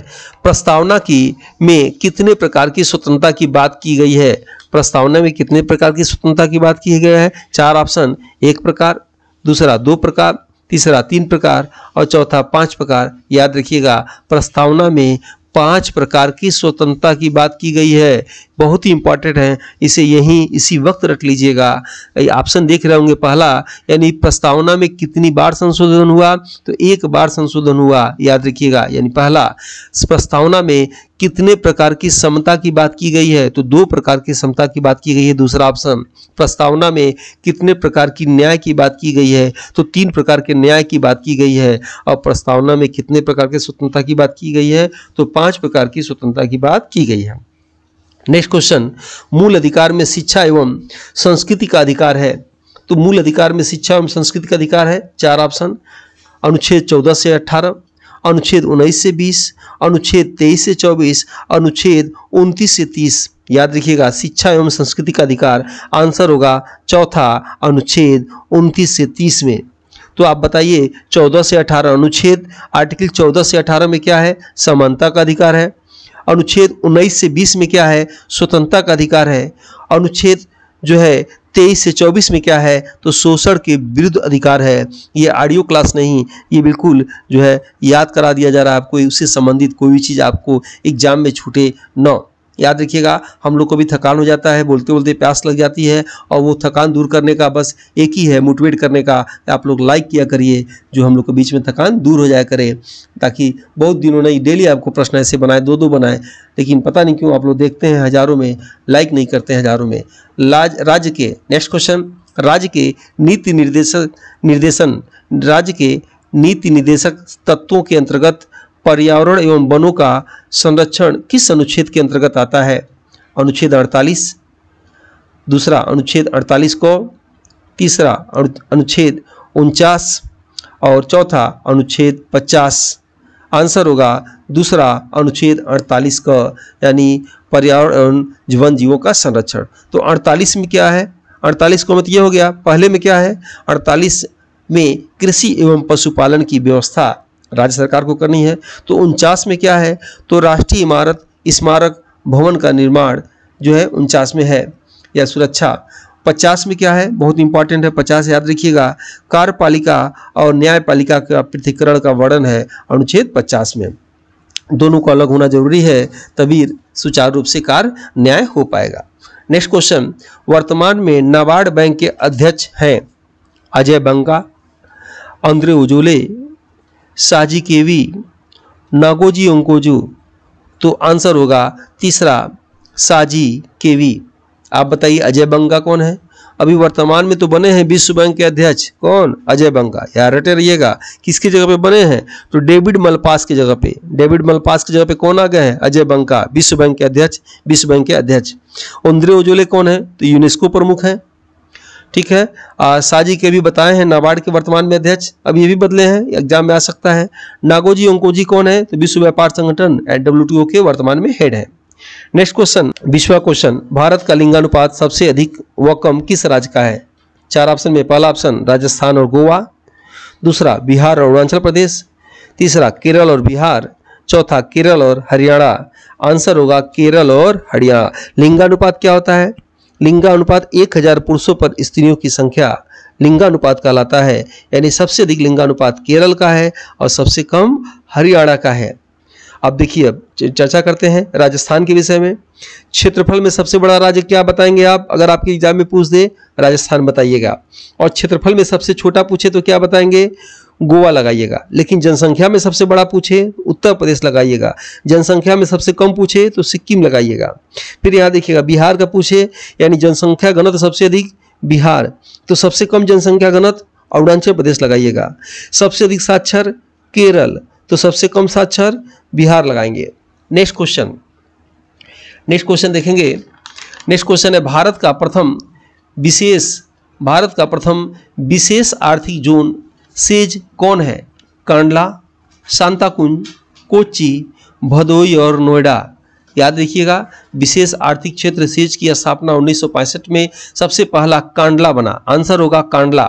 प्रस्तावना की में कितने प्रकार की स्वतंत्रता की बात की गई है प्रस्तावना में कितने प्रकार की स्वतंत्रता की बात की गई है चार ऑप्शन एक प्रकार दूसरा दो प्रकार तीसरा तीन प्रकार और चौथा पांच प्रकार याद रखिएगा प्रस्तावना में पांच प्रकार की स्वतंत्रता की बात की गई है बहुत ही इंपॉर्टेंट है इसे यहीं इसी वक्त रख लीजिएगा ऑप्शन देख रहे होंगे पहला यानी प्रस्तावना में कितनी बार संशोधन हुआ तो एक बार संशोधन हुआ याद रखिएगा यानी पहला प्रस्तावना में कितने प्रकार की समता की बात की गई है तो दो प्रकार की समता की बात की गई है दूसरा ऑप्शन प्रस्तावना में कितने प्रकार की न्याय की बात की गई है तो तीन प्रकार के न्याय की बात की गई है और प्रस्तावना में कितने प्रकार के स्वतंत्रता की बात की गई है तो पांच प्रकार की स्वतंत्रता की बात की गई है नेक्स्ट क्वेश्चन मूल अधिकार में शिक्षा एवं संस्कृति का अधिकार है तो मूल अधिकार में शिक्षा एवं संस्कृति का अधिकार है चार ऑप्शन अनुच्छेद चौदह से अट्ठारह अनुच्छेद उन्नीस से बीस अनुच्छेद तेईस से चौबीस अनुच्छेद उनतीस से तीस याद रखिएगा शिक्षा एवं संस्कृति का अधिकार आंसर होगा चौथा अनुच्छेद उनतीस से तीस में तो आप बताइए 14 से 18 अनुच्छेद आर्टिकल 14 से 18 में क्या है समानता का अधिकार है अनुच्छेद 19 से 20 में क्या है स्वतंत्रता का अधिकार है अनुच्छेद जो है तेईस से चौबीस में क्या है तो शोषण के विरुद्ध अधिकार है ये ऑडियो क्लास नहीं ये बिल्कुल जो है याद करा दिया जा रहा है आपको उससे संबंधित कोई भी चीज़ आपको एग्जाम में छूटे न याद रखिएगा हम लोग को भी थकान हो जाता है बोलते बोलते प्यास लग जाती है और वो थकान दूर करने का बस एक ही है मोटिवेट करने का आप लोग लाइक किया करिए जो हम लोग के बीच में थकान दूर हो जाया करे ताकि बहुत दिनों नहीं डेली आपको प्रश्न ऐसे बनाए दो दो बनाए लेकिन पता नहीं क्यों आप लोग देखते हैं हज़ारों में लाइक नहीं करते हैं हज़ारों में लाज राज्य के नेक्स्ट क्वेश्चन राज्य के नीति निर्देशक निर्देशन राज्य के नीति निर्देशक तत्वों के अंतर्गत पर्यावरण एवं वनों का संरक्षण किस अनुच्छेद के अंतर्गत आता है अनुच्छेद 48 दूसरा अनुच्छेद 48 को तीसरा अनुच्छेद उनचास और चौथा अनुच्छेद 50 आंसर होगा दूसरा अनुच्छेद 48 का यानी पर्यावरण एवं जीवन जीवों का संरक्षण तो 48 में क्या है 48 को मत मतलब ये हो गया पहले में क्या है 48 में कृषि एवं पशुपालन की व्यवस्था राज्य सरकार को करनी है तो उनचास में क्या है तो राष्ट्रीय इमारत स्मारक भवन का निर्माण जो है उनचास में है या सुरक्षा पचास में क्या है बहुत इंपॉर्टेंट है पचास याद रखिएगा कार्यपालिका और न्यायपालिका का पृथ्वीकरण का वर्णन है अनुच्छेद पचास में दोनों को अलग होना जरूरी है तभी सुचारू रूप से कार्य न्याय हो पाएगा नेक्स्ट क्वेश्चन वर्तमान में नाबार्ड बैंक के अध्यक्ष हैं अजय बंगा अंद्रे उजोले साजी केवी नागोजी ओंकोजू तो आंसर होगा तीसरा साजी केवी आप बताइए अजय बंगा कौन है अभी वर्तमान में तो बने हैं विश्व बैंक के अध्यक्ष कौन अजय बंगा यार रटे रहिएगा किसकी जगह पे बने हैं तो डेविड मलपास की जगह पे डेविड मलपास की जगह पे कौन आ गए हैं अजय बंका विश्व बैंक के अध्यक्ष विश्व बैंक के अध्यक्ष उन्द्रे उजोले कौन है तो यूनेस्को प्रमुख हैं ठीक है आ, साजी के भी बताए हैं नाबार्ड के वर्तमान में अध्यक्ष अब ये भी बदले हैं एग्जाम में आ सकता है नागोजी ओंकोजी कौन है तो विश्व व्यापार संगठन एंड के वर्तमान में हेड है नेक्स्ट क्वेश्चन विश्वा क्वेश्चन भारत का लिंगानुपात सबसे अधिक व कम किस राज्य का है चार ऑप्शन में पहला ऑप्शन राजस्थान और गोवा दूसरा बिहार और अरुणाचल प्रदेश तीसरा केरल और बिहार चौथा केरल और हरियाणा आंसर होगा केरल और हरियाणा लिंगानुपात क्या होता है लिंगानुपात एक हजार पुरुषों पर स्त्रियों की संख्या लिंगानुपात कहलाता है यानी सबसे अधिक लिंगानुपात केरल का है और सबसे कम हरियाणा का है अब देखिए अब चर्चा करते हैं राजस्थान के विषय में क्षेत्रफल में सबसे बड़ा राज्य क्या बताएंगे आप अगर आपके एग्जाम में पूछ दे राजस्थान बताइएगा और क्षेत्रफल में सबसे छोटा पूछे तो क्या बताएंगे गोवा लगाइएगा लेकिन जनसंख्या में सबसे बड़ा पूछे उत्तर प्रदेश लगाइएगा जनसंख्या में सबसे कम पूछे तो सिक्किम लगाइएगा फिर यहाँ देखिएगा बिहार का पूछे यानी जनसंख्या गणत सबसे अधिक बिहार तो सबसे कम जनसंख्या गणत अरुणाचल प्रदेश लगाइएगा सबसे अधिक साक्षर केरल तो सबसे कम साक्षर बिहार लगाएंगे नेक्स्ट क्वेश्चन नेक्स्ट क्वेश्चन देखेंगे नेक्स्ट क्वेश्चन है भारत का प्रथम विशेष भारत का प्रथम विशेष आर्थिक जोन सेज कौन है कांडला शांताकुंज कोची भदोई और नोएडा याद रखिएगा विशेष आर्थिक क्षेत्र सेज की स्थापना उन्नीस में सबसे पहला कांडला बना आंसर होगा कांडला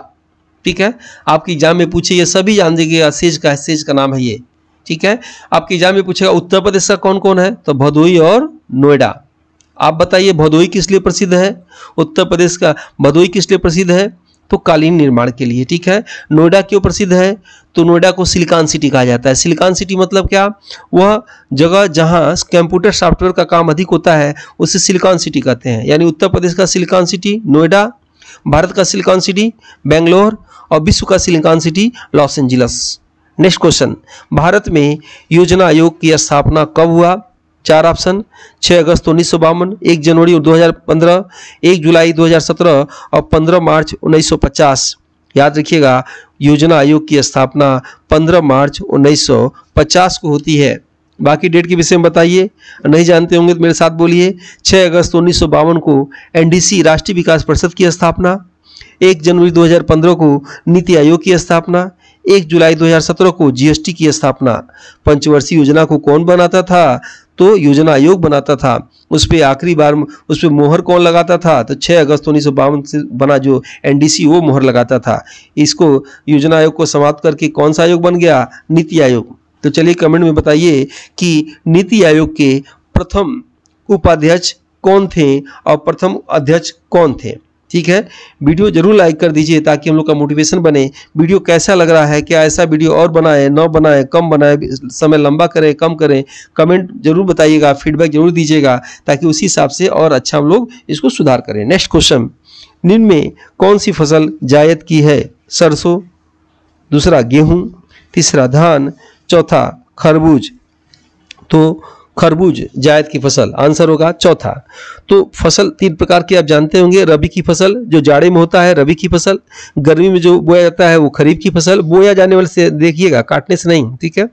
ठीक है आपकी एग्जाम में पूछे ये सभी जान दीजिएगा सेज का सेज का नाम है ये ठीक है आपकी एग्जाम में पूछेगा उत्तर प्रदेश का कौन कौन है तो भदोई और नोएडा आप बताइए भदोई किस लिए प्रसिद्ध है उत्तर प्रदेश का भदोई किस लिए प्रसिद्ध है तो कालीन निर्माण के लिए ठीक है नोएडा क्यों प्रसिद्ध है तो नोएडा को सिलिकॉन सिटी कहा जाता है सिलिकॉन सिटी मतलब क्या वह जगह जहां कंप्यूटर सॉफ्टवेयर का काम अधिक होता है उसे सिलिकॉन सिटी कहते हैं यानी उत्तर प्रदेश का सिलिकॉन सिटी नोएडा भारत का सिलिकॉन सिटी बेंगलोर और विश्व का silicon city Los Angeles next question Bharat में योजना आयोग की स्थापना कब हुआ चार ऑप्शन छह अगस्त उन्नीस सौ बावन एक जनवरी 2015 एक जुलाई 2017 और 15 मार्च 1950 याद रखिएगा योजना आयोग की स्थापना 15 मार्च 1950 को होती है बाकी डेट के विषय में बताइए नहीं जानते होंगे तो मेरे साथ बोलिए 6 अगस्त उन्नीस को एनडीसी राष्ट्रीय विकास परिषद की स्थापना 1 जनवरी 2015 को नीति आयोग की स्थापना 1 जुलाई 2017 को जीएसटी की स्थापना पंचवर्षीय योजना को कौन बनाता था तो योजना आयोग बनाता था उस पर आखिरी बार उस पर मोहर कौन लगाता था तो 6 अगस्त उन्नीस से बना जो एनडीसी वो मोहर लगाता था इसको योजना आयोग को समाप्त करके कौन सा आयोग बन गया नीति आयोग तो चलिए कमेंट में बताइए कि नीति आयोग के प्रथम उपाध्यक्ष कौन थे और प्रथम अध्यक्ष कौन थे ठीक है वीडियो जरूर लाइक कर दीजिए ताकि हम लोग का मोटिवेशन बने वीडियो कैसा लग रहा है क्या ऐसा वीडियो और बनाए न बनाए कम बनाए समय लंबा करें कम करें कमेंट जरूर बताइएगा फीडबैक जरूर दीजिएगा ताकि उसी हिसाब से और अच्छा हम लोग इसको सुधार करें नेक्स्ट क्वेश्चन निम्न में कौन सी फसल जायद की है सरसों दूसरा गेहूँ तीसरा धान चौथा खरबूज तो खरबूज जायद की फसल आंसर होगा चौथा तो फसल तीन प्रकार की आप जानते होंगे रबी की फसल जो जाड़े में होता है रबी की फसल गर्मी में जो बोया जाता है वो खरीफ की फसल बोया जाने वाले से देखिएगा काटने से नहीं ठीक है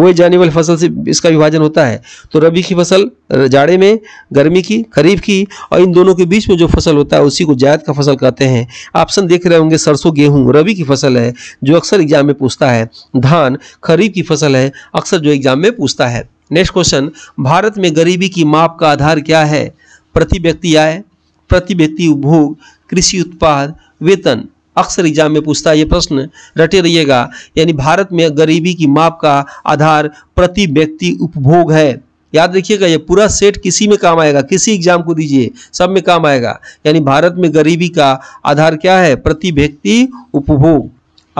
बोए जाने वाली फसल से इसका विभाजन होता है तो रबी की फसल जाड़े में गर्मी की खरीफ की और इन दोनों के बीच में जो फसल होता है उसी को जायद का फसल कहते हैं ऑप्शन देख रहे होंगे सरसों गेहूं रबी की फसल है जो अक्सर एग्जाम में पूछता है धान खरीफ की फसल है अक्सर जो एग्जाम में पूछता है नेक्स्ट क्वेश्चन भारत में गरीबी की माप का आधार क्या है प्रति व्यक्ति आय प्रति व्यक्ति उपभोग कृषि उत्पाद वेतन अक्सर एग्जाम में पूछता है ये प्रश्न रटे रहिएगा यानी भारत में गरीबी की माप का आधार प्रति व्यक्ति उपभोग है याद रखिएगा ये पूरा सेट किसी में काम आएगा किसी एग्जाम को दीजिए सब में काम आएगा यानी भारत में गरीबी का आधार क्या है प्रति व्यक्ति उपभोग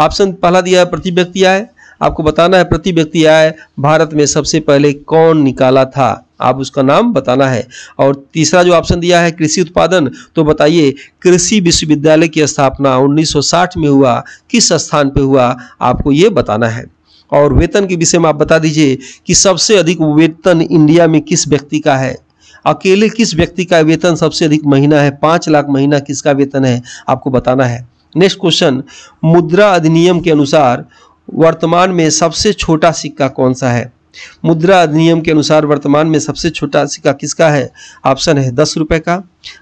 ऑप्शन पहला दिया है प्रति व्यक्ति आय आपको बताना है प्रति व्यक्ति आय भारत में सबसे पहले कौन निकाला था आप उसका नाम बताना है और तीसरा जो ऑप्शन दिया है कृषि उत्पादन तो बताइए कृषि विश्वविद्यालय की स्थापना 1960 में हुआ किस स्थान पे हुआ आपको ये बताना है और वेतन के विषय में आप बता दीजिए कि सबसे अधिक वेतन इंडिया में किस व्यक्ति का है अकेले किस व्यक्ति का वेतन सबसे अधिक महीना है पाँच लाख महीना किसका वेतन है आपको बताना है नेक्स्ट क्वेश्चन मुद्रा अधिनियम के अनुसार वर्तमान में सबसे छोटा सिक्का कौन सा है मुद्रा अधिनियम के अनुसार वर्तमान में सबसे छोटा सिक्का किसका है ऑप्शन है दस रुपये का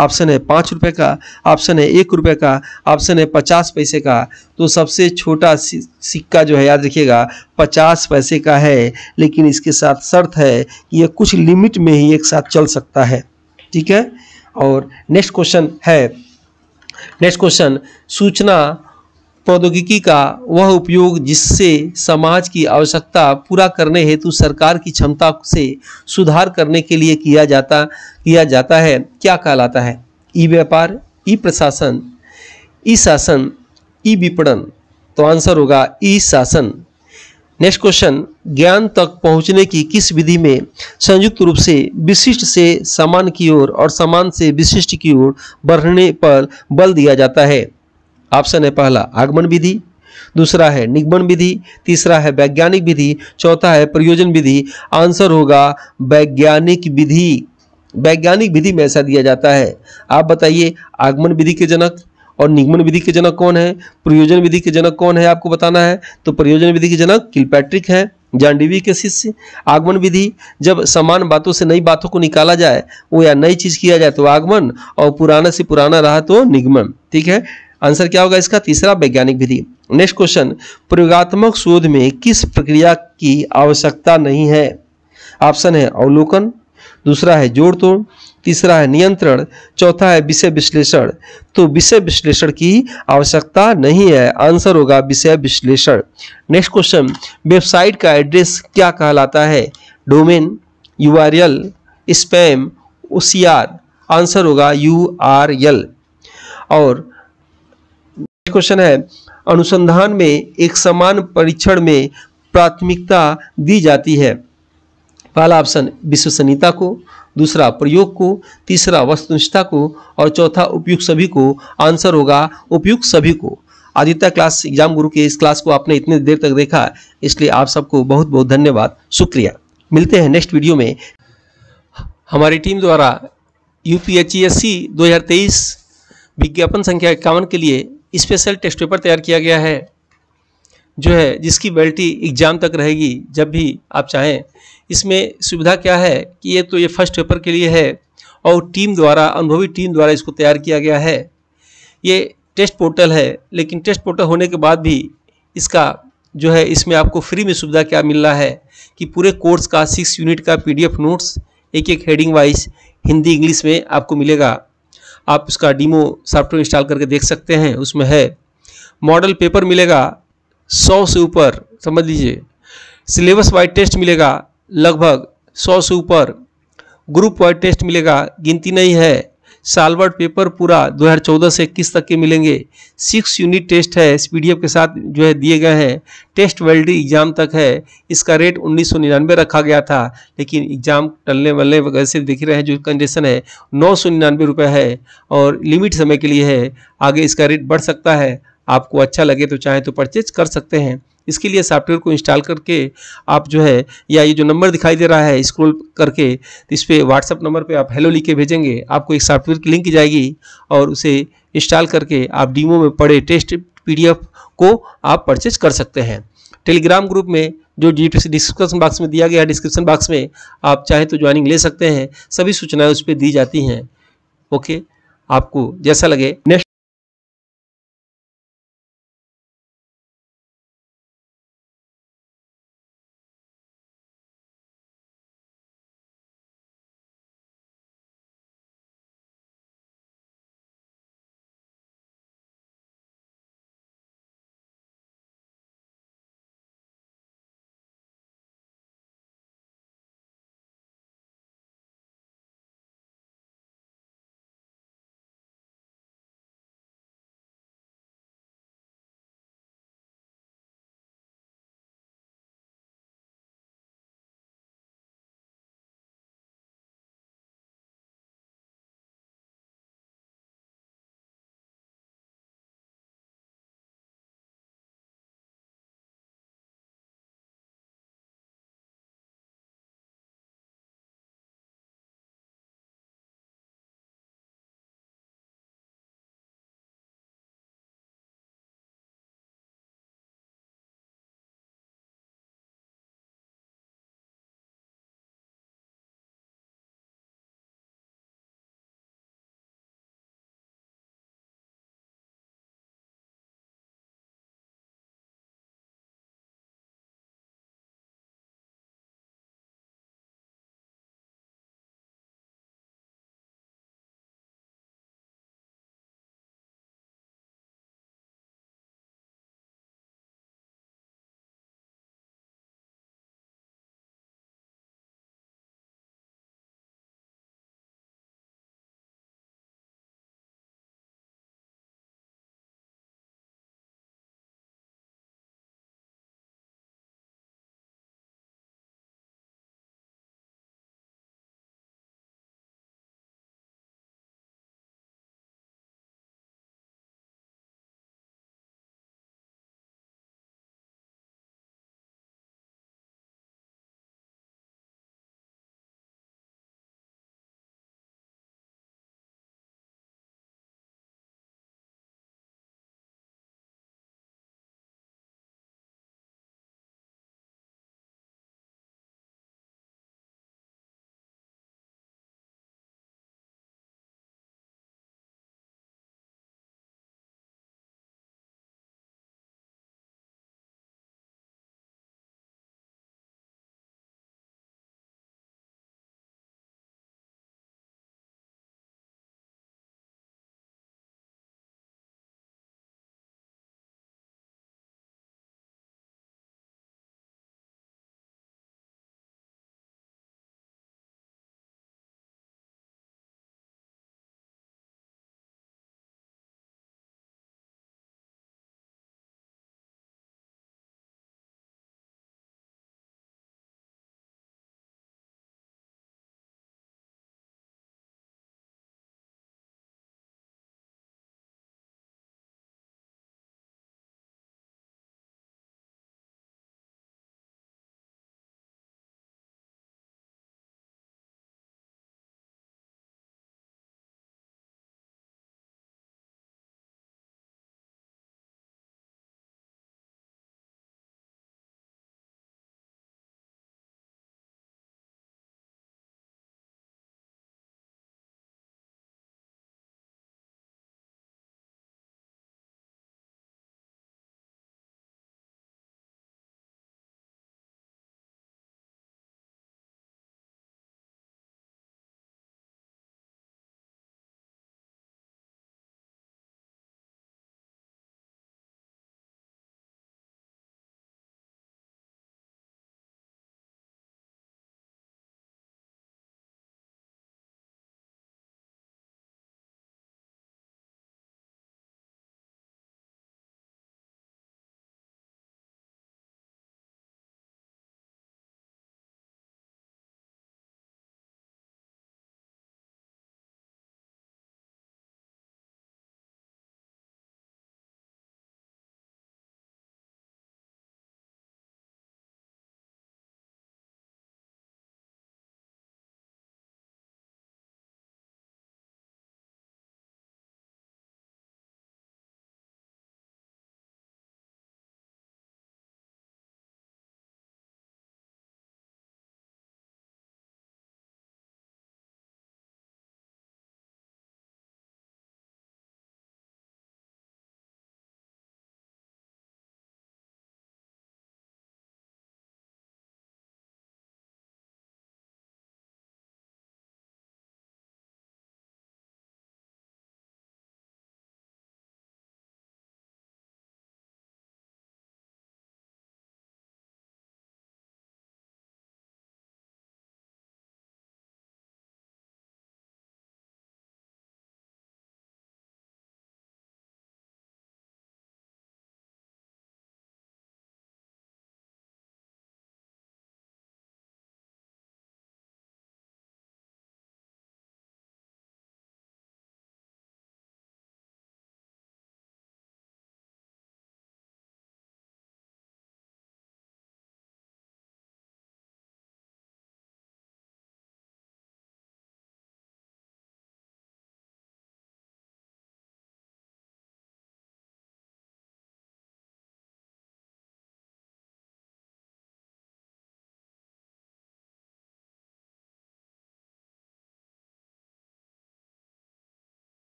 ऑप्शन है पाँच रुपये का ऑप्शन है एक रुपये का ऑप्शन है पचास पैसे का तो सबसे छोटा सिक्का जो है याद रखिएगा पचास पैसे का है लेकिन इसके साथ शर्त है कि यह कुछ लिमिट में ही एक साथ चल सकता है ठीक है और नेक्स्ट क्वेश्चन है नेक्स्ट क्वेश्चन सूचना प्रौद्योगिकी का वह उपयोग जिससे समाज की आवश्यकता पूरा करने हेतु सरकार की क्षमता से सुधार करने के लिए किया जाता किया जाता है क्या कहलाता है ई व्यापार ई प्रशासन ई शासन ई विपणन तो आंसर होगा ई शासन नेक्स्ट क्वेश्चन ज्ञान तक पहुंचने की किस विधि में संयुक्त रूप से विशिष्ट से समान की ओर और समान से विशिष्ट की ओर बढ़ने पर बल दिया जाता है ऑप्शन है पहला आगमन विधि दूसरा है निगमन विधि तीसरा है वैज्ञानिक विधि चौथा है प्रयोजन विधि आंसर होगा वैज्ञानिक विधि वैज्ञानिक विधि में ऐसा दिया जाता है आप बताइए आगमन विधि के जनक और निगमन विधि के जनक कौन है प्रयोजन विधि के जनक कौन है आपको बताना है तो प्रयोजन विधि के जनक किलपैट्रिक है जानडीवी के शिष्य आगमन विधि जब समान बातों से नई बातों को निकाला जाए वो या नई चीज़ किया जाए तो आगमन और पुराना से पुराना रहा तो निगमन ठीक है आंसर क्या होगा इसका तीसरा वैज्ञानिक विधि नेक्स्ट क्वेश्चन प्रयोगात्मक शोध में किस प्रक्रिया की आवश्यकता नहीं है ऑप्शन है अवलोकन दूसरा है जोड़ तोड़ तीसरा है नियंत्रण चौथा है विषय विश्लेषण तो विषय विश्लेषण की आवश्यकता नहीं है आंसर होगा विषय विश्लेषण नेक्स्ट क्वेश्चन वेबसाइट का एड्रेस क्या कहलाता है domain U R L spam O answer होगा यू आर एल और क्वेश्चन है अनुसंधान में एक समान परीक्षण में प्राथमिकता दी जाती है पहला ऑप्शन विश्वसनीयता को दूसरा प्रयोग को तीसरा वस्तुनिष्ठा को और चौथा उपयुक्त सभी को आंसर होगा उपयुक्त सभी को आदित्य क्लास एग्जाम गुरु के इस क्लास को आपने इतने देर तक देखा इसलिए आप सबको बहुत बहुत धन्यवाद शुक्रिया मिलते हैं नेक्स्ट वीडियो में हमारी टीम द्वारा यू पी e विज्ञापन संख्या इक्यावन के लिए स्पेशल टेस्ट पेपर तैयार किया गया है जो है जिसकी वैलिटी एग्जाम तक रहेगी जब भी आप चाहें इसमें सुविधा क्या है कि ये तो ये फर्स्ट पेपर के लिए है और टीम द्वारा अनुभवी टीम द्वारा इसको तैयार किया गया है ये टेस्ट पोर्टल है लेकिन टेस्ट पोर्टल होने के बाद भी इसका जो है इसमें आपको फ्री में सुविधा क्या मिल रहा है कि पूरे कोर्स का सिक्स यूनिट का पीडीएफ नोट्स एक एक हेडिंग वाइज हिंदी इंग्लिश में आपको मिलेगा आप इसका डीमो सॉफ्टवेयर इंस्टॉल करके देख सकते हैं उसमें है मॉडल पेपर मिलेगा सौ से ऊपर समझ लीजिए सिलेबस वाइज टेस्ट मिलेगा लगभग सौ से ऊपर ग्रुप वाइज टेस्ट मिलेगा गिनती नहीं है सालवर्ड पेपर पूरा 2014 से इक्कीस तक के मिलेंगे सिक्स यूनिट टेस्ट है इस पीडीएफ के साथ जो है दिए गए हैं टेस्ट वेल्डी एग्जाम तक है इसका रेट उन्नीस रखा गया था लेकिन एग्जाम टलने वलने वगैरह से देख रहे हैं जो कंडीशन है नौ रुपये है और लिमिट समय के लिए है आगे इसका रेट बढ़ सकता है आपको अच्छा लगे तो चाहे तो परचेज कर सकते हैं इसके लिए सॉफ्टवेयर को इंस्टॉल करके आप जो है या ये जो नंबर दिखाई दे रहा है स्क्रॉल करके तो इस पर व्हाट्सअप नंबर पर आप हेलो लिख के भेजेंगे आपको एक सॉफ्टवेयर की लिंक जाएगी और उसे इंस्टॉल करके आप डीमो में पड़े टेस्ट पी को आप परचेज कर सकते हैं टेलीग्राम ग्रुप में जो डिस्क्रिप्शन बॉक्स में दिया गया है डिस्क्रिप्शन बॉक्स में आप चाहें तो ज्वाइनिंग ले सकते हैं सभी सूचनाएं उस पर दी जाती हैं ओके आपको जैसा लगे नेक्स्ट